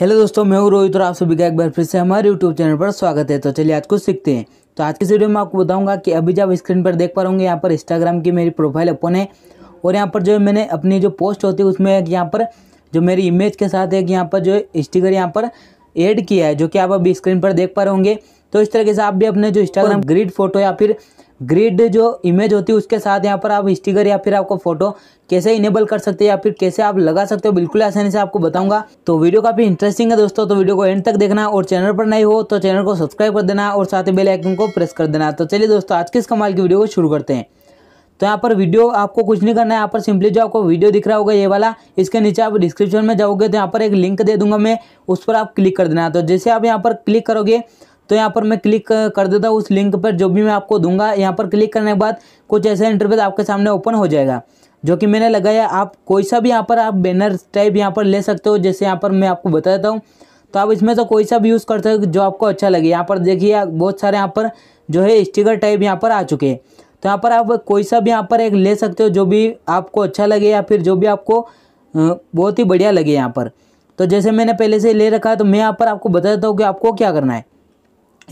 hello दोस्तों मैं हूँ रोहित और आप सभी का एक बार फिर से हमारे यूट्यूब चैनल पर स्वागत है तो चलिए आज कुछ सीखते हैं तो आज की वीडियो में आपको बताऊंगा कि अभी जब स्क्रीन पर देख पा रहे यहाँ पर इंस्टाग्राम की मेरी प्रोफाइल ओपन है और यहाँ पर जो है मैंने अपनी जो पोस्ट होती है उसमें एक यहाँ पर जो मेरी इमेज के साथ एक यहाँ पर जो स्टिकर यहाँ पर एड किया है जो कि आप अभी स्क्रीन पर देख पा रहे होंगे तो इस तरीके से आप भी अपने जो इंस्टाग्राम ग्रिड फोटो या फिर ग्रिड जो इमेज होती है उसके साथ यहाँ पर आप स्टिकर या फिर आपको फोटो कैसे इनेबल कर सकते हैं या फिर कैसे आप लगा सकते हो बिल्कुल आसानी से आपको बताऊंगा तो वीडियो काफ़ी इंटरेस्टिंग है दोस्तों तो वीडियो को एंड तक देखना और चैनल पर नहीं हो तो चैनल को सब्सक्राइब कर देना और साथ ही बेल आइकन को प्रेस कर देना तो चलिए दोस्तों आज के इस कमाल की वीडियो को शुरू करते हैं तो यहाँ पर वीडियो आपको कुछ नहीं करना है यहाँ पर सिंपली जो आपको वीडियो दिख रहा होगा ये वाला इसके नीचे आप डिस्क्रिप्शन में जाओगे तो यहाँ पर एक लिंक दे दूंगा मैं उस पर आप क्लिक कर देना तो जैसे आप यहाँ पर क्लिक करोगे तो यहाँ पर मैं क्लिक कर देता हूँ उस लिंक पर जो भी मैं आपको दूंगा यहाँ पर क्लिक करने के बाद कुछ ऐसा इंटरव्यू आपके सामने ओपन हो जाएगा जो कि मैंने लगाया आप कोई सा भी यहाँ पर आप बैनर टाइप यहाँ पर ले सकते हो जैसे यहाँ पर मैं आपको बता देता हूँ तो आप इसमें से कोई सा भी यूज़ कर सकते हो जो आपको अच्छा लगे यहाँ पर देखिए बहुत सारे यहाँ पर जो है स्टिकर टाइप यहाँ पर आ चुके हैं तो यहाँ पर आप कोई सा भी यहाँ पर एक ले सकते हो जो भी आपको अच्छा लगे या फिर जो भी आपको बहुत ही बढ़िया लगे यहाँ पर तो जैसे मैंने पहले से ले रखा है तो मैं यहाँ पर आपको बता देता हूँ कि आपको क्या करना है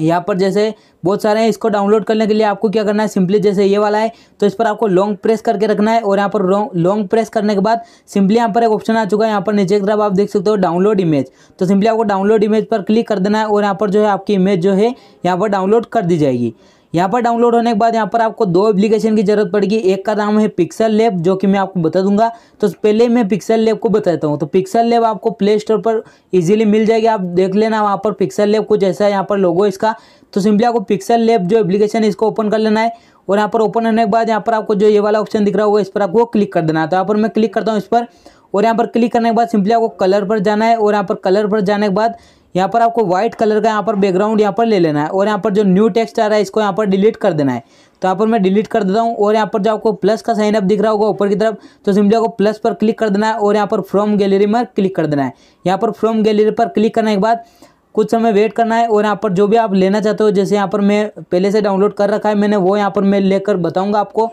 यहाँ पर जैसे बहुत सारे हैं इसको डाउनलोड करने के लिए आपको क्या करना है सिंपली जैसे ये वाला है तो इस पर आपको लॉन्ग प्रेस करके रखना है और यहाँ पर लॉन्ग प्रेस करने के बाद सिंपली यहाँ पर एक ऑप्शन आ चुका है यहाँ पर नीचे की तरफ आप देख सकते हो डाउनलोड इमेज तो सिंपली आपको डाउनलोड इमेज पर क्लिक कर देना है और यहाँ पर जो है आपकी इमेज जो है यहाँ पर डाउनलोड कर दी जाएगी यहाँ पर डाउनलोड होने के बाद यहाँ पर आपको दो एप्लीकेशन की जरूरत पड़ेगी एक का नाम है पिक्सल लेब जो कि मैं आपको बता दूंगा तो पहले मैं पिक्सल लेब को बताता हूँ तो पिक्सल लेब आपको प्ले स्टोर पर इजीली मिल जाएगी आप देख लेना वहाँ पर पिक्सल लेब कुछ ऐसा है यहाँ पर लोगो इसका तो सिंपली आपको पिक्सल लेब जो एप्लीकेशन है इसको ओपन कर लेना है और यहाँ पर ओपन होने के बाद यहाँ पर आपको जो ये वाला ऑप्शन दिख रहा होगा इस पर आपको क्लिक कर देना है तो यहाँ पर मैं क्लिक करता हूँ इस पर और यहाँ पर क्लिक करने के बाद सिंपली आपको कलर पर जाना है और यहाँ पर कलर पर जाने के बाद यहाँ पर आपको व्हाइट कलर का यहाँ पर बैकग्राउंड यहाँ पर ले लेना है और यहाँ पर जो न्यू टेक्स्ट आ रहा है इसको यहाँ पर डिलीट कर देना है तो यहाँ पर मैं डिलीट कर देता हूँ और यहाँ पर जो आपको प्लस का साइन अप दिख रहा होगा ऊपर की तरफ तो सिंपली आपको प्लस पर क्लिक कर देना है और यहाँ पर फ्रॉम गैलरी में क्लिक कर देना है यहाँ पर फ्रॉम गैलरी पर क्लिक करने के बाद कुछ समय वेट करना है और यहाँ पर जो भी आप लेना चाहते हो जैसे यहाँ पर मैं पहले से डाउनलोड कर रखा है मैंने वो यहाँ पर मैं लेकर बताऊँगा आपको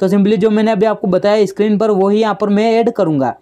तो सिंपली जो मैंने अभी आपको बताया स्क्रीन पर वही यहाँ पर मैं ऐड करूँगा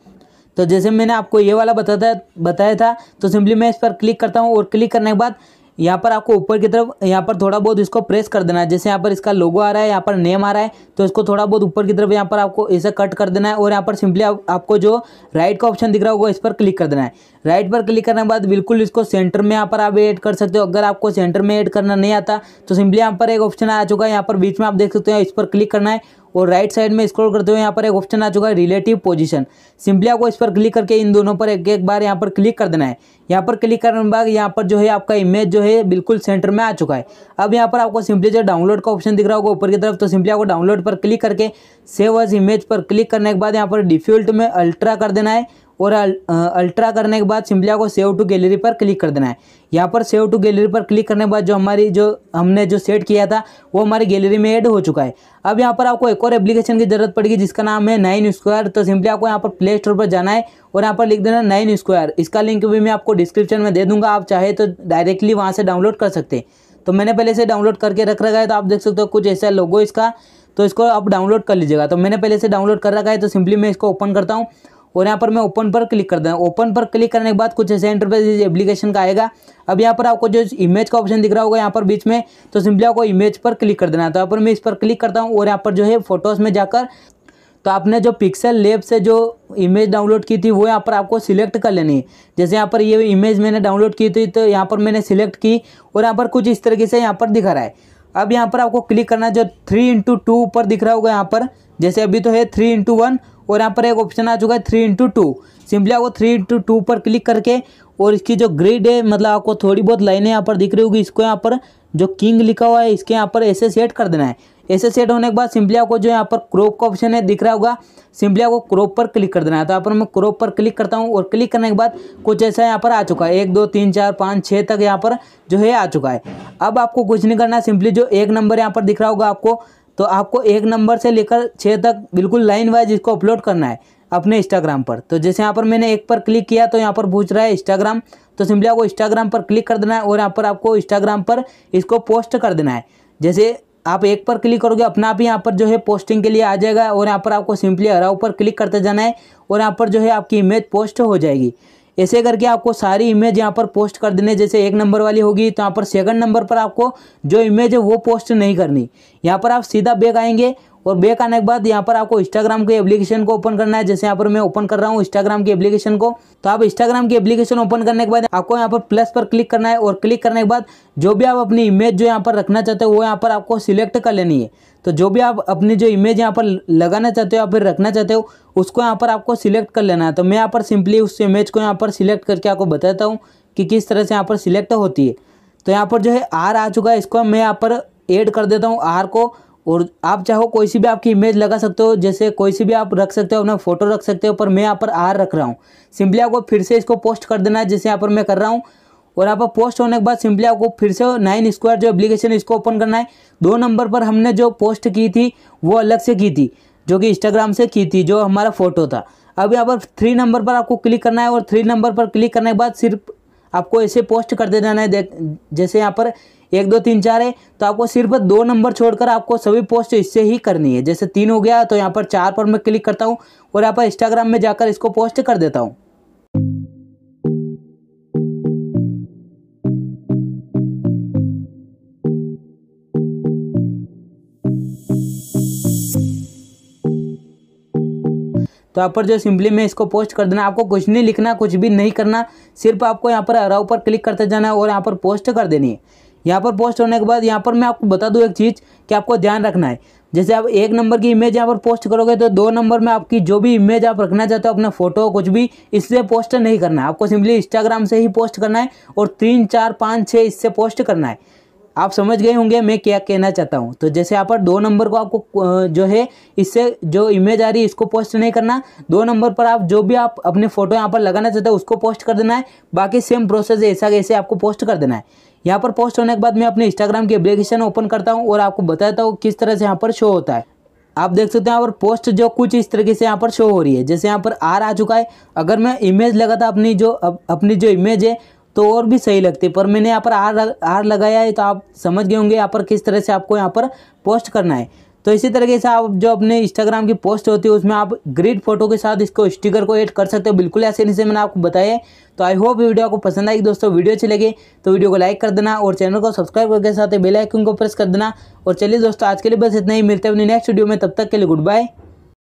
तो जैसे मैंने आपको ये वाला बताता बताया था तो सिंपली मैं इस पर क्लिक करता हूँ और क्लिक करने के बाद यहाँ पर आपको ऊपर की तरफ यहाँ पर थोड़ा बहुत इसको प्रेस कर देना है जैसे यहाँ पर इसका लोगो आ रहा है यहाँ पर नेम आ रहा है तो इसको थोड़ा बहुत ऊपर की तरफ यहाँ पर आपको ऐसा कट कर देना है और यहाँ पर सिंपली आप, आपको जो राइट का ऑप्शन दिख रहा होगा इस पर क्लिक कर देना है राइट पर क्लिक करने के बाद बिल्कुल इसको सेंटर में यहाँ पर आप एड कर सकते हो अगर आपको सेंटर में एड करना नहीं आता तो सिंपली यहाँ पर एक ऑप्शन आ चुका है यहाँ पर बीच में आप देख सकते हो इस पर क्लिक करना है और राइट साइड में स्क्रॉल करते हुए यहाँ पर एक ऑप्शन आ चुका है रिलेटिव पोजीशन सिंपली आपको इस पर क्लिक करके इन दोनों पर एक एक बार यहाँ पर क्लिक कर देना है यहाँ पर क्लिक करने के बाद यहाँ पर जो है आपका इमेज जो है बिल्कुल सेंटर में आ चुका है अब यहाँ पर आपको सिंपली जो डाउनलोड का ऑप्शन दिख रहा होगा ऊपर की तरफ तो सिंपली आपको डाउनलोड पर क्लिक करके सेव एज इमेज पर क्लिक करने के बाद यहाँ पर डिफ्यूल्ट में अल्ट्रा कर देना है और अल्ट्रा करने के बाद सिंपली आपको सेव टू गैलरी पर क्लिक कर देना है यहाँ पर सेव टू गैलरी पर क्लिक करने के बाद जो हमारी जो हमने जो सेट किया था वो हमारी गैलरी में ऐड हो चुका है अब यहाँ पर आपको एक और एप्लीकेशन की ज़रूरत पड़ेगी जिसका नाम है नाइन स्क्वायर तो सिंपली आपको यहाँ पर प्ले स्टोर पर जाना है और यहाँ पर लिख देना नाइन स्क्वायर इसका लिंक भी मैं आपको डिस्क्रिप्शन में दे दूँगा आप चाहे तो डायरेक्टली वहाँ से डाउनलोड कर सकते हैं तो मैंने पहले से डाउनलोड करके रख रखा है तो आप देख सकते हो कुछ ऐसा लोगो इसका तो इसको आप डाउनलोड कर लीजिएगा तो मैंने पहले से डाउनलोड कर रखा है तो सिंपली मैं इसको ओपन करता हूँ और यहाँ पर मैं ओपन पर क्लिक कर दें ओपन पर क्लिक करने के बाद कुछ ऐसे एंटरप्राइज एप्लीकेशन का आएगा अब यहाँ पर आपको जो इमेज का ऑप्शन दिख रहा होगा यहाँ पर बीच में तो सिंपली आपको इमेज पर क्लिक कर देना है तो यहाँ पर मैं इस पर क्लिक करता हूँ और यहाँ पर जो है फोटोज़ में जाकर तो आपने जो पिक्सल लेब से जो इमेज डाउनलोड की थी वो यहाँ पर आपको सिलेक्ट कर लेनी है जैसे यहाँ पर ये इमेज मैंने डाउनलोड की थी तो यहाँ पर मैंने सिलेक्ट की और यहाँ पर कुछ इस तरीके से यहाँ पर दिखा रहा है अब यहाँ पर आपको क्लिक करना है जो थ्री इंटू टू पर दिख रहा होगा यहाँ पर जैसे अभी तो है थ्री इंटू वन और यहाँ पर एक ऑप्शन आ चुका है थ्री इंटू टू सिंपली आपको थ्री इंटू टू पर क्लिक करके और इसकी जो ग्रिड है मतलब आपको थोड़ी बहुत लाइनें यहाँ पर दिख रही होगी इसको यहाँ पर जो किंग लिखा हुआ है इसके यहाँ पर ऐसे सेट कर देना है ऐसे सेट होने के बाद सिंपली आपको जो यहाँ पर क्रॉप का ऑप्शन है दिख रहा होगा सिंपली आपको क्रॉप पर क्लिक कर देना है तो यहाँ पर मैं क्रॉप पर क्लिक करता हूँ और क्लिक करने के बाद कुछ ऐसा यहाँ पर आ चुका है एक दो तीन चार पाँच छः तक यहाँ पर जो है आ चुका है अब आपको कुछ नहीं करना सिंपली जो एक नंबर यहाँ पर दिख रहा होगा आपको तो आपको एक नंबर से लेकर छः तक बिल्कुल लाइन वाइज इसको अपलोड करना है अपने इंस्टाग्राम पर तो जैसे यहाँ पर मैंने एक पर क्लिक किया तो यहाँ पर पूछ रहा है इंस्टाग्राम तो सिंपली आपको इंस्टाग्राम पर क्लिक कर देना है और यहाँ पर आपको इंस्टाग्राम पर इसको पोस्ट कर देना है जैसे आप एक पर क्लिक करोगे अपना आप यहाँ पर जो है पोस्टिंग के लिए आ जाएगा और यहाँ पर आपको सिंपली हरा ऊपर क्लिक करते जाना है और यहाँ पर जो है आपकी इमेज पोस्ट हो जाएगी ऐसे करके आपको सारी इमेज यहाँ पर पोस्ट कर देने जैसे एक नंबर वाली होगी तो यहाँ पर सेकंड नंबर पर आपको जो इमेज है वो पोस्ट नहीं करनी यहाँ पर आप सीधा बैग आएंगे और बैक आने के बाद यहाँ पर आपको इंस्टाग्राम के एप्लीकेशन को ओपन करना है जैसे यहाँ पर मैं ओपन कर रहा हूँ इंस्टाग्राम की एप्लीकेशन को तो आप इंस्टाग्राम की एप्लीकेशन ओपन करने के बाद आपको यहाँ पर प्लस पर क्लिक करना है और क्लिक करने के बाद जो भी आप अपनी इमेज जो यहाँ पर रखना चाहते हो वो यहाँ पर आपको सिलेक्ट कर लेनी है तो जो भी आप अपनी जो इमेज यहाँ पर लगाना चाहते हो या फिर रखना चाहते हो उसको यहाँ पर आपको सिलेक्ट कर लेना है तो मैं यहाँ पर सिंपली उस इमेज को यहाँ पर सिलेक्ट करके आपको बताता हूँ कि किस तरह से यहाँ पर सिलेक्ट होती है तो यहाँ पर जो है आर आ चुका है इसको मैं यहाँ पर एड कर देता हूँ आर को और आप चाहो कोई सी भी आपकी इमेज लगा सकते हो जैसे कोई सी भी आप रख सकते हो अपना फ़ोटो रख सकते हो पर मैं यहाँ पर आर रख रहा हूँ सिंपली आपको फिर से इसको पोस्ट कर देना है जैसे यहाँ पर मैं कर रहा हूँ और यहाँ पर पोस्ट होने के बाद सिंपली आपको फिर से नाइन स्क्वायर जो एप्लीकेशन इसको ओपन करना है दो नंबर पर हमने जो पोस्ट की थी वो अलग से की थी जो कि इंस्टाग्राम से की थी जो हमारा फ़ोटो था अब यहाँ पर थ्री नंबर पर आपको क्लिक करना है और थ्री नंबर पर क्लिक करने के बाद सिर्फ आपको ऐसे पोस्ट करते जाना है देख जैसे यहाँ पर एक दो तीन चार है तो आपको सिर्फ दो नंबर छोड़कर आपको सभी पोस्ट इससे ही करनी है जैसे तीन हो गया तो यहाँ पर चार पर मैं क्लिक करता हूँ और यहाँ पर इंस्टाग्राम में जाकर इसको पोस्ट कर देता हूँ तो यहाँ पर जो सिंपली मैं इसको पोस्ट कर देना आपको कुछ नहीं लिखना कुछ भी नहीं करना सिर्फ आपको यहाँ पर अराव पर क्लिक करते जाना है और यहाँ पर पोस्ट कर देनी है यहाँ पर पोस्ट होने के बाद यहाँ पर मैं आपको बता दूँ एक चीज़ कि आपको ध्यान रखना है जैसे आप एक नंबर की इमेज यहाँ पर पोस्ट करोगे तो दो नंबर में आपकी जो भी इमेज आप रखना चाहते हो अपना फोटो कुछ भी इससे पोस्ट नहीं करना है आपको सिंपली इंस्टाग्राम से ही पोस्ट करना है और तीन चार पाँच छः इससे पोस्ट करना है आप समझ गए होंगे मैं क्या कहना चाहता हूँ तो जैसे यहाँ पर दो नंबर को आपको जो है इससे जो इमेज आ रही है इसको पोस्ट नहीं करना दो नंबर पर आप जो भी आप अपने फोटो यहाँ पर लगाना चाहते हैं उसको पोस्ट कर देना है बाकी सेम प्रोसेस ऐसा ऐसे आपको पोस्ट कर देना है यहाँ पर पोस्ट होने के बाद मैं अपने इंस्टाग्राम की एप्लीकेशन ओपन करता हूँ और आपको बताता हूँ किस तरह से यहाँ पर शो होता है आप देख सकते हैं यहाँ पर पोस्ट जो कुछ इस तरीके से यहाँ पर शो हो रही है जैसे यहाँ पर आर आ चुका है अगर मैं इमेज लगाता अपनी जो अप, अपनी जो इमेज है तो और भी सही लगते पर मैंने यहाँ पर आर आर लगाया है तो आप समझ गए होंगे यहाँ पर किस तरह से आपको यहाँ पर पोस्ट करना है तो इसी तरीके से आप जो अपने इंस्टाग्राम की पोस्ट होती है उसमें आप ग्रिड फोटो के साथ इसको स्टिकर को ऐड कर सकते हो बिल्कुल ऐसे नहीं से मैंने आपको बताया तो आई होप वीडियो आपको पसंद आएगी दोस्तों वीडियो अच्छी लगे तो वीडियो को लाइक कर देना और चैनल को सब्सक्राइब करके साथ बेल आइकन को प्रेस कर देना और चलिए दोस्तों आज के लिए बस इतना ही मिलते हैं अपने नेक्स्ट वीडियो में तब तक के लिए गुड बाय